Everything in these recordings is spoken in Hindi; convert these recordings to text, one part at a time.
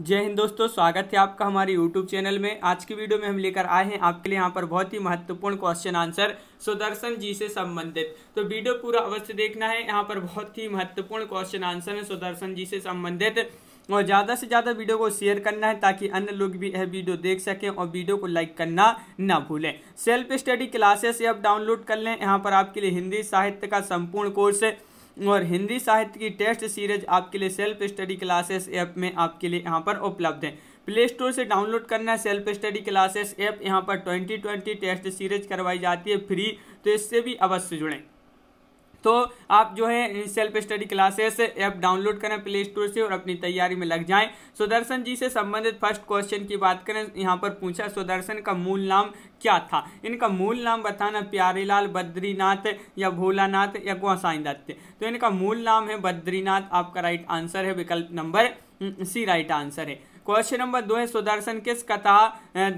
जय हिंद दोस्तों स्वागत है आपका हमारे यूट्यूब चैनल में आज की वीडियो में हम लेकर आए हैं आपके लिए यहाँ पर बहुत ही महत्वपूर्ण क्वेश्चन आंसर सुदर्शन जी से संबंधित तो वीडियो पूरा अवश्य देखना है यहाँ पर बहुत ही महत्वपूर्ण क्वेश्चन आंसर है सुदर्शन जी से संबंधित और ज़्यादा से ज़्यादा वीडियो को शेयर करना है ताकि अन्य लोग भी यह वीडियो देख सकें और वीडियो को लाइक करना ना भूलें सेल्फ स्टडी क्लासेस आप डाउनलोड कर लें यहाँ पर आपके लिए हिंदी साहित्य का संपूर्ण कोर्स है और हिंदी साहित्य की टेस्ट सीरीज आपके लिए सेल्फ स्टडी क्लासेस ऐप में आपके लिए यहाँ पर उपलब्ध है प्ले स्टोर से डाउनलोड करना है सेल्फ स्टडी क्लासेस ऐप यहाँ पर ट्वेंटी ट्वेंटी टेस्ट सीरीज करवाई जाती है फ्री तो इससे भी अवश्य जुड़ें तो आप जो है self study classes app download करें प्ले स्टोर से और अपनी तैयारी में लग जाएं सुदर्शन जी से संबंधित फर्स्ट क्वेश्चन की बात करें यहाँ पर पूछा सुदर्शन का मूल नाम क्या था इनका मूल नाम बताना प्यारेलाल बद्रीनाथ या भोलानाथ या गोसाई दत्त तो इनका मूल नाम है बद्रीनाथ आपका राइट आंसर है विकल्प नंबर सी राइट आंसर है क्वेश्चन नंबर दो है सुदर्शन किस कथा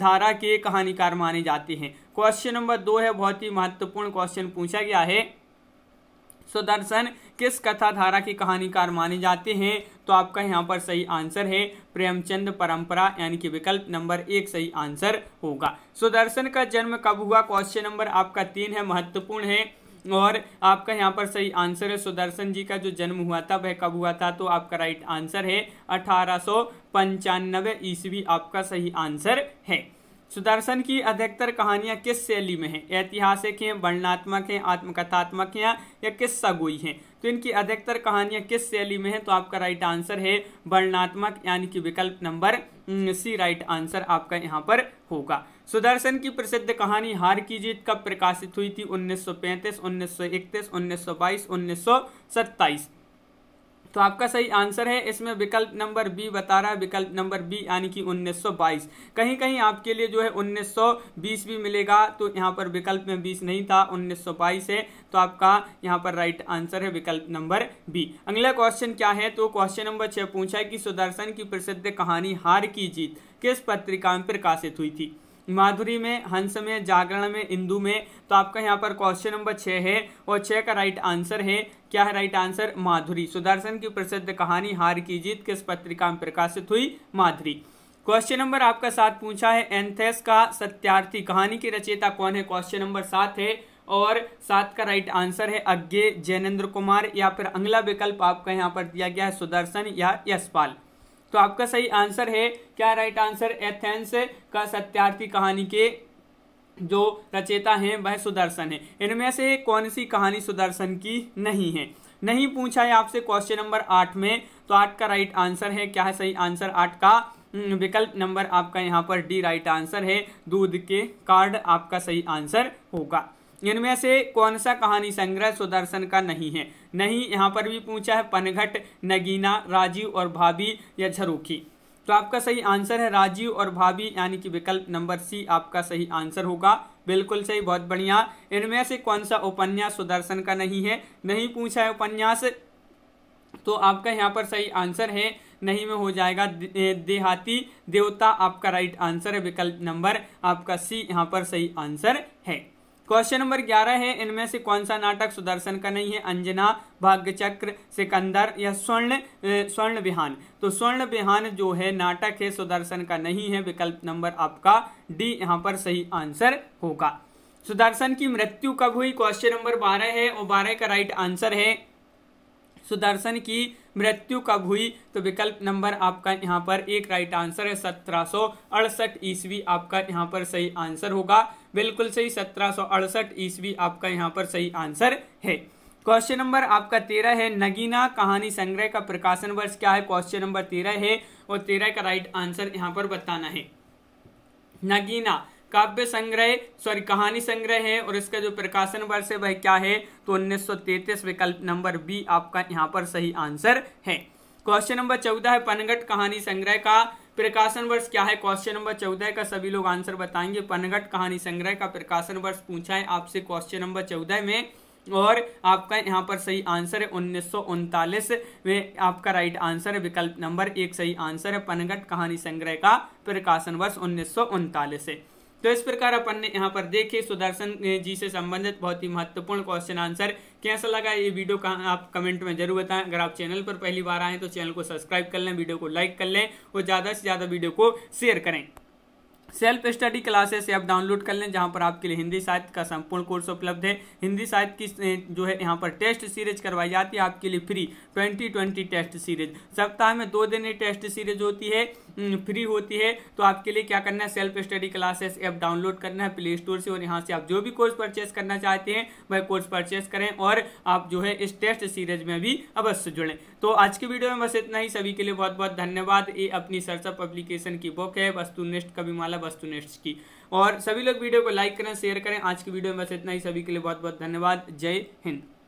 धारा के कहानीकार माने जाते हैं क्वेश्चन नंबर दो है बहुत ही महत्वपूर्ण क्वेश्चन पूछा गया है सुदर्शन किस कथा धारा की कहानीकार माने जाते हैं तो आपका यहाँ पर सही आंसर है प्रेमचंद परंपरा यानी कि विकल्प नंबर एक सही आंसर होगा सुदर्शन का जन्म कब हुआ क्वेश्चन नंबर आपका तीन है महत्वपूर्ण है और आपका यहाँ पर सही आंसर है सुदर्शन जी का जो जन्म हुआ था वह कब हुआ था तो आपका राइट आंसर है अठारह ईस्वी आपका सही आंसर है सुदर्शन की अधिकतर कहानियाँ किस शैली में हैं ऐतिहासिक हैं वर्णनात्मक हैं आत्मकथात्मक हैं या किस्सा गोई हैं तो इनकी अधिकतर कहानियाँ किस शैली में हैं तो आपका राइट आंसर है वर्णनात्मक यानी कि विकल्प नंबर सी राइट आंसर आपका यहाँ पर होगा सुदर्शन की प्रसिद्ध कहानी हार की जीत कब प्रकाशित हुई थी 1935, 1931, 1922, 1927 तो आपका सही आंसर है इसमें विकल्प नंबर बी बता रहा है विकल्प नंबर बी यानी कि 1922 कहीं कहीं आपके लिए जो है 1920 भी मिलेगा तो यहाँ पर विकल्प में 20 नहीं था 1922 है तो आपका यहाँ पर राइट आंसर है विकल्प नंबर बी अगला क्वेश्चन क्या है तो क्वेश्चन नंबर छः पूछा है कि सुदर्शन की प्रसिद्ध कहानी हार की जीत किस पत्रिका में प्रकाशित हुई थी माधुरी में हंस में जागरण में इंदु में तो आपका यहाँ पर क्वेश्चन नंबर छः है और छः का राइट आंसर है क्या है राइट आंसर माधुरी सुदर्शन की प्रसिद्ध कहानी हार की जीत किस पत्रिका में प्रकाशित हुई माधुरी क्वेश्चन नंबर आपका साथ पूछा है एंथेस का सत्यार्थी कहानी की रचयिता कौन है क्वेश्चन नंबर सात है और सात का राइट आंसर है अज्ञे जैनेन्द्र कुमार या फिर अगला विकल्प आपका यहाँ पर दिया गया है सुदर्शन या यशपाल तो आपका सही आंसर है क्या राइट आंसर एथेंस का सत्यार्थी कहानी के जो रचेता हैं वह सुदर्शन है इनमें से कौन सी कहानी सुदर्शन की नहीं है नहीं पूछा है आपसे क्वेश्चन नंबर आठ में तो आठ का राइट आंसर है क्या है सही आंसर आठ का हम्म, विकल्प नंबर आपका यहाँ पर डी राइट आंसर है दूध के कार्ड आपका सही आंसर होगा इनमें से कौन सा कहानी संग्रह सुदर्शन का नहीं है नहीं यहाँ पर भी पूछा है पनघट नगीना राजीव और भाभी या झरूखी तो आपका सही आंसर है राजीव और भाभी यानी कि विकल्प नंबर सी आपका सही आंसर होगा बिल्कुल सही बहुत बढ़िया इनमें से कौन सा उपन्यास सुदर्शन का नहीं है नहीं पूछा है उपन्यास तो आपका यहाँ पर सही आंसर है नहीं में हो जाएगा देहाती देवता आपका राइट आंसर है विकल्प नंबर आपका सी यहाँ पर सही आंसर है क्वेश्चन नंबर ग्यारह है इनमें से कौन सा नाटक सुदर्शन का नहीं है अंजना भाग्य चक्र सिकंदर या स्वर्ण स्वर्ण विहान तो स्वर्ण विहान जो है नाटक है सुदर्शन का नहीं है विकल्प नंबर आपका डी यहाँ पर सही आंसर होगा सुदर्शन की मृत्यु कब हुई क्वेश्चन नंबर बारह है और बारह का राइट आंसर है सुदर्शन की मृत्यु कब हुई तो विकल्प नंबर आपका यहाँ पर एक राइट आंसर है सत्रह सो अड़सठ ईस्वी आपका यहाँ पर सही आंसर होगा बिल्कुल सही सत्रह सो अड़सठ ईस्वी आपका यहाँ पर सही आंसर है क्वेश्चन नंबर आपका तेरह है नगीना कहानी संग्रह का प्रकाशन वर्ष क्या है क्वेश्चन नंबर तेरह है और तेरह का राइट आंसर यहाँ पर बताना है नगीना काव्य संग्रह सॉरी कहानी संग्रह है और इसका जो प्रकाशन वर्ष है वह क्या है तो 1933 विकल्प नंबर बी आपका यहाँ पर सही आंसर है क्वेश्चन नंबर चौदह है पनगट कहानी संग्रह का प्रकाशन वर्ष क्या है क्वेश्चन नंबर चौदह का सभी लोग आंसर बताएंगे पनगट कहानी संग्रह का प्रकाशन वर्ष पूछा है आपसे क्वेश्चन नंबर चौदह में और आपका यहाँ पर सही आंसर है उन्नीस में आपका राइट आंसर है विकल्प नंबर एक सही आंसर है पनगट कहानी संग्रह का प्रकाशन वर्ष उन्नीस है तो इस प्रकार अपन ने यहाँ पर देखे सुदर्शन जी से संबंधित बहुत ही महत्वपूर्ण क्वेश्चन आंसर कैसा लगा ये वीडियो का आप कमेंट में जरूर बताएं अगर आप चैनल पर पहली बार आए तो चैनल को सब्सक्राइब कर लें वीडियो को लाइक कर लें और ज़्यादा से ज़्यादा वीडियो को शेयर करें self study classes app download कर लें जहां पर आपके लिए हिंदी साहित्य का संपूर्ण कोर्स उपलब्ध है हिंदी साहित्य की जो है यहां पर टेस्ट सीरीज करवाई जाती है आपके लिए फ्री 2020 टेस्ट सीरीज सप्ताह में दो दिन टेस्ट सीरीज होती है फ्री होती है तो आपके लिए क्या करना है self study classes app download करना है प्ले स्टोर से और यहाँ से आप जो भी कोर्स परचेस करना चाहते हैं वह कोर्स परचेस करें और आप जो है इस टेस्ट सीरीज में भी अवश्य जुड़ें तो आज की वीडियो में बस इतना ही सभी के लिए बहुत बहुत धन्यवाद ये अपनी सरसा पब्लिकेशन की बुक है वस्तुनिष्ठ माला वस्तुनिष्ठ की और सभी लोग वीडियो को लाइक करें शेयर करें आज की वीडियो में बस इतना ही सभी के लिए बहुत बहुत धन्यवाद जय हिंद